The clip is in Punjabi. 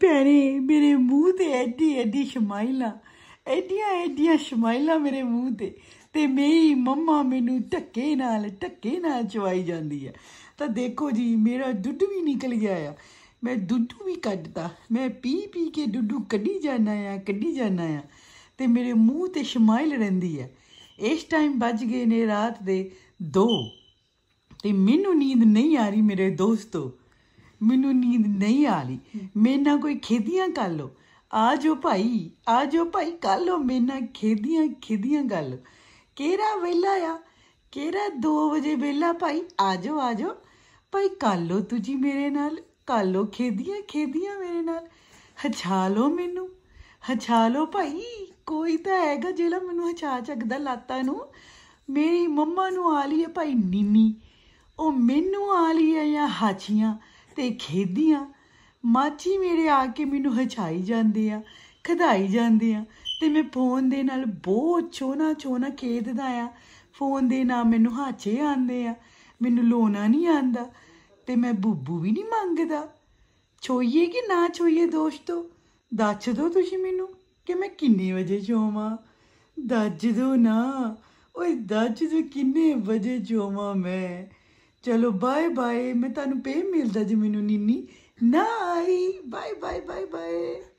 ਭੈਣੇ ਮੇਰੇ ਮੂੰਹ ਤੇ ਐਡੀ ਐਡੀ ਸ਼ਮਾਈਲਾ ਐਡੀਆਂ ਐਡੀਆਂ ਸ਼ਮਾਈਲਾ ਮੇਰੇ ਮੂੰਹ ਤੇ ਤੇ ਮੇਰੀ ਮੰਮਾ ਮੈਨੂੰ ਧੱਕੇ ਨਾਲ ਧੱਕੇ ਨਾਲ ਚਵਾਈ ਜਾਂਦੀ ਹੈ ਤਾਂ ਦੇਖੋ ਜੀ ਮੇਰਾ ਦੁੱਧ ਵੀ ਨਿਕਲ ਗਿਆ ਆ ਮੈਂ ਦੁੱਧ ਵੀ ਕੱਢਦਾ ਮੈਂ ਪੀ ਪੀ ਕੇ ਦੁੱਧ ਕੱਢੀ ਜਾਣਾ ਆ ਕੱਢੀ ਜਾਣਾ ਆ ਤੇ ਮੇਰੇ ਮੂੰਹ ਤੇ ਸ਼ਮਾਈਲ ਰਹਿੰਦੀ ਹੈ ਇਸ ਟਾਈਮ ਵੱਜ ਗਏ ਨੇ ਰਾਤ ਦੇ 2 ਤੇ ਮੈਨੂੰ ਨੀਂਦ ਨਹੀਂ ਆ ਰਹੀ ਮੇਰੇ ਦੋਸਤੋ ਮੈਨੂੰ ਨੀਂਦ ਨਹੀਂ ਆ ਰਹੀ ਮੇਰੇ ਨਾਲ ਕੋਈ ਖੇਦੀਆਂ ਕਰ ਲੋ ਆ ਜੋ ਭਾਈ ਆ ਜੋ ਭਾਈ ਕਰ ਲੋ ਮੇਰੇ ਨਾਲ ਖੇਦੀਆਂ ਖੇਦੀਆਂ ਗੱਲ ਕਿਹੜਾ ਵੇਲਾ ਆ ਕਿਹੜਾ 2 ਵਜੇ ਵੇਲਾ ਭਾਈ ਆ ਜੋ ਆ ਜੋ ਭਾਈ ਕਰ ਲੋ ਤੁਜੀ ਮੇਰੇ ਨਾਲ ਕਰ ਲੋ ਖੇਦੀਆਂ ਖੇਦੀਆਂ ਮੇਰੇ ਨਾਲ ਹਛਾ ਲੋ ਮੈਨੂੰ ਹਛਾ ਲੋ ਭਾਈ ਕੋਈ ਤਾਂ ਹੈਗਾ ਜਿਹੜਾ ਮੈਨੂੰ ਹਛਾ ਚੱਕਦਾ ਲਾਤਾਂ ਨੂੰ ਮੇਰੀ ਮੰਮਾ ਨੂੰ ਆ ਲਈ ਹੈ ਭਾਈ ਨੀਨੀ ਉਹ ਮੈਨੂੰ ਆ ਲਈ ਹੈ ਜਾਂ ਹਾਚੀਆਂ ਤੇ ਖੇਦੀਆਂ ਮਾਚੀ ਮੇਰੇ ਆ ਕੇ ਮੈਨੂੰ ਹਚਾਈ ਜਾਂਦੇ ਆ ਖਦਾਈ ਜਾਂਦੇ ਆ ਤੇ ਮੈਂ ਫੋਨ ਦੇ ਨਾਲ ਬਹੁਤ ਛੋਨਾ ਛੋਨਾ ਖੇਦਦਾ ਆ ਫੋਨ ਦੇ ਨਾਲ ਮੈਨੂੰ ਹਾਚੇ ਆਂਦੇ ਆ ਮੈਨੂੰ ਲੋਨਾ ਨਹੀਂ ਆਂਦਾ ਤੇ ਮੈਂ ਬੁੱਬੂ ਵੀ ਨਹੀਂ ਮੰਗਦਾ ਛੋਈਏ ਕਿ ਨਾ ਛੋਈਏ ਦੋਸਤੋ ਦੱਸ ਦਿਓ ਤੁਸੀਂ ਮੈਨੂੰ ਕਿ ਮੈਂ ਕਿੰਨੇ ਵਜੇ ਛੋਵਾਂ ਦੱਸ ਦਿਓ ਨਾ ਓਏ ਦੱਸ ਦਿਓ ਕਿੰਨੇ ਵਜੇ ਛੋਵਾਂ ਮੈਂ ਚਲੋ ਬਾਏ ਬਾਏ ਮੈਂ ਤੁਹਾਨੂੰ ਪੇ ਮਿਲਦਾ ਜੀ ਮੈਨੂੰ ਨੀਨੀ ਨਾ ਬਾਏ ਬਾਏ ਬਾਏ ਬਾਏ